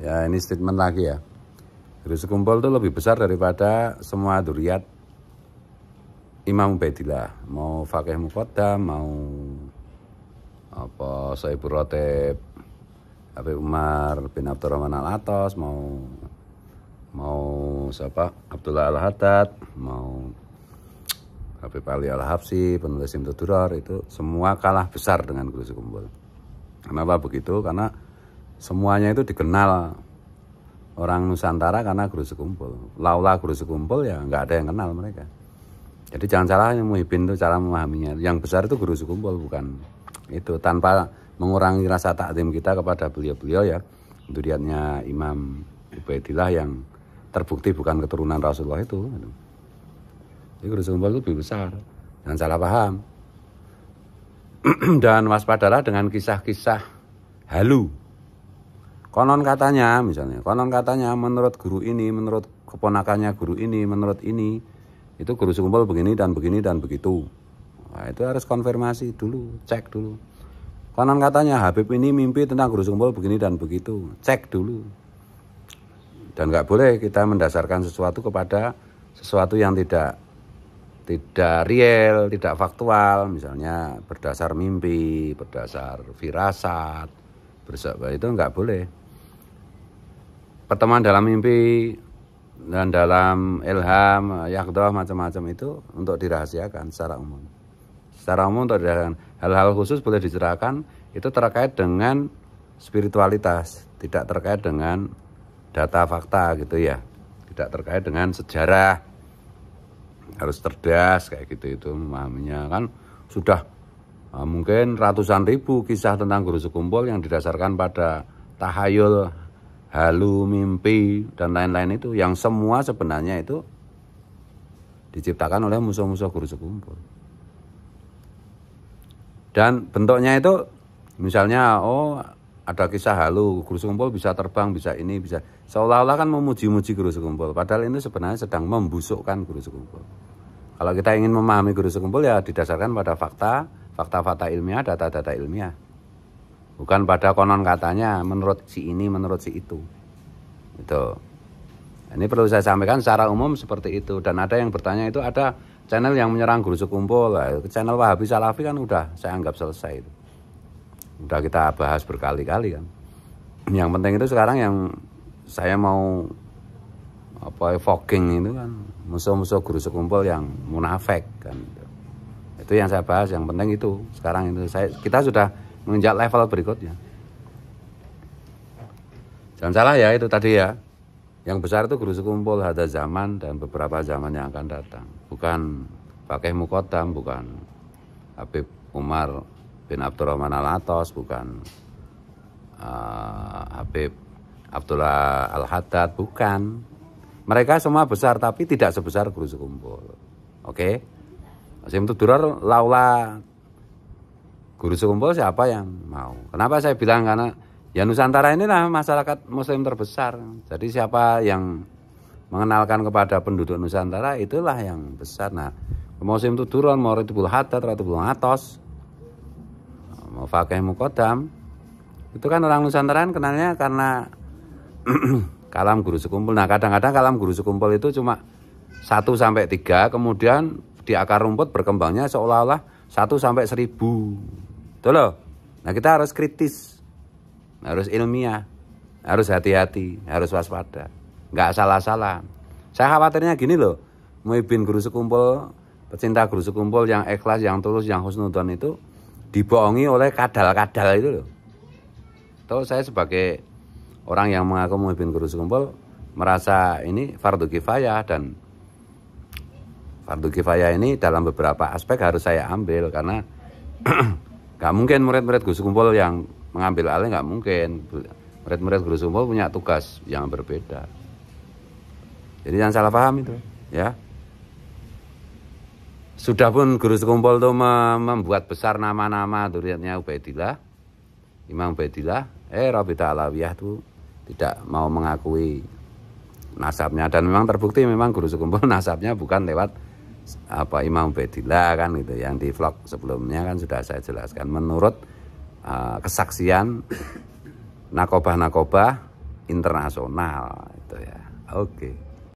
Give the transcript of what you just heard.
Ya ini statement lagi ya. Gerus kumpul itu lebih besar daripada semua duriat Imam Ubaidillah. Mau Fakih Mukodam, mau apa Saibur Rotib, Habib Umar bin Abdurrahman Al atas mau mau siapa Abdullah Al Haddad, mau Habib Ali Al habsi penulis Imtudurar itu semua kalah besar dengan Gerus kumpul. Kenapa begitu? Karena semuanya itu dikenal orang Nusantara karena guru sekumpul. Laula guru sekumpul ya nggak ada yang kenal mereka. Jadi jangan salah yang muhibin itu cara memahaminya. Yang besar itu guru sekumpul bukan itu tanpa mengurangi rasa takdim kita kepada beliau-beliau ya. Itu Imam Ubaidillah yang terbukti bukan keturunan Rasulullah itu. Jadi guru sekumpul itu lebih besar. Jangan salah paham. Dan waspadalah dengan kisah-kisah halu Konon katanya misalnya, konon katanya menurut guru ini, menurut keponakannya guru ini, menurut ini, itu guru sekumpul begini dan begini dan begitu. Nah, itu harus konfirmasi dulu, cek dulu. Konon katanya Habib ini mimpi tentang guru sekumpul begini dan begitu, cek dulu. Dan nggak boleh kita mendasarkan sesuatu kepada sesuatu yang tidak tidak real, tidak faktual, misalnya berdasar mimpi, berdasar firasat, bersabda itu nggak boleh pertemuan dalam mimpi dan dalam ilham, yakdoh macam-macam itu untuk dirahasiakan secara umum. Secara umum untuk dirahasiakan. Hal-hal khusus boleh diserahkan. itu terkait dengan spiritualitas, tidak terkait dengan data fakta gitu ya. Tidak terkait dengan sejarah. Harus cerdas kayak gitu itu memahaminya kan sudah ah, mungkin ratusan ribu kisah tentang guru sekumpul yang didasarkan pada tahayul halu mimpi dan lain-lain itu yang semua sebenarnya itu diciptakan oleh musuh-musuh guru sekumpul dan bentuknya itu misalnya oh ada kisah halu guru sekumpul bisa terbang bisa ini bisa seolah-olah kan memuji-muji guru sekumpul padahal ini sebenarnya sedang membusukkan guru sekumpul kalau kita ingin memahami guru sekumpul ya didasarkan pada fakta fakta-fakta ilmiah data-data ilmiah bukan pada konon katanya menurut si ini menurut si itu itu ini perlu saya sampaikan secara umum seperti itu dan ada yang bertanya itu ada channel yang menyerang guru sekumpul channel Wahabi Salafi kan udah saya anggap selesai itu udah kita bahas berkali-kali kan yang penting itu sekarang yang saya mau apa fogging itu kan musuh-musuh guru sekumpul yang munafik kan itu yang saya bahas yang penting itu sekarang itu saya kita sudah menginjak level berikutnya. Jangan salah ya itu tadi ya. Yang besar itu guru sekumpul ada zaman dan beberapa zaman yang akan datang. Bukan pakai mukotam, bukan Habib Umar bin Abdurrahman Al Atos, bukan uh, Habib Abdullah Al Haddad, bukan. Mereka semua besar tapi tidak sebesar guru sekumpul. Oke? Okay? Asim itu durar laula guru sekumpul siapa yang mau. Kenapa saya bilang karena ya Nusantara ini inilah masyarakat muslim terbesar. Jadi siapa yang mengenalkan kepada penduduk Nusantara itulah yang besar. Nah, Muslim itu turun mau bulhata, atau Ratibul Atos, mau Fakih Mukodam. Itu kan orang Nusantara kan kenalnya karena kalam guru sekumpul. Nah, kadang-kadang kalam guru sekumpul itu cuma satu sampai tiga, kemudian di akar rumput berkembangnya seolah-olah satu sampai seribu Tuh loh. Nah kita harus kritis. Harus ilmiah. Harus hati-hati. Harus waspada. Nggak salah-salah. Saya khawatirnya gini loh. Muibin guru sekumpul, pecinta guru sekumpul yang ikhlas, yang tulus, yang husnudon itu dibohongi oleh kadal-kadal itu loh. Terus saya sebagai orang yang mengaku muibin guru sekumpul merasa ini fardu kifayah dan fardu kifayah ini dalam beberapa aspek harus saya ambil karena Gak mungkin murid-murid Gus Kumpul yang mengambil alih gak mungkin murid-murid Gus Kumpul punya tugas yang berbeda jadi jangan salah paham itu ya sudah pun Guru Sekumpul itu membuat besar nama-nama duriannya Ubaidillah Imam Ubaidillah eh Rabi Taalawiyah itu tidak mau mengakui nasabnya dan memang terbukti memang Guru Sekumpul nasabnya bukan lewat apa Imam Bedillah kan gitu yang di vlog sebelumnya kan sudah saya jelaskan menurut uh, kesaksian nakobah-nakobah internasional itu ya oke okay.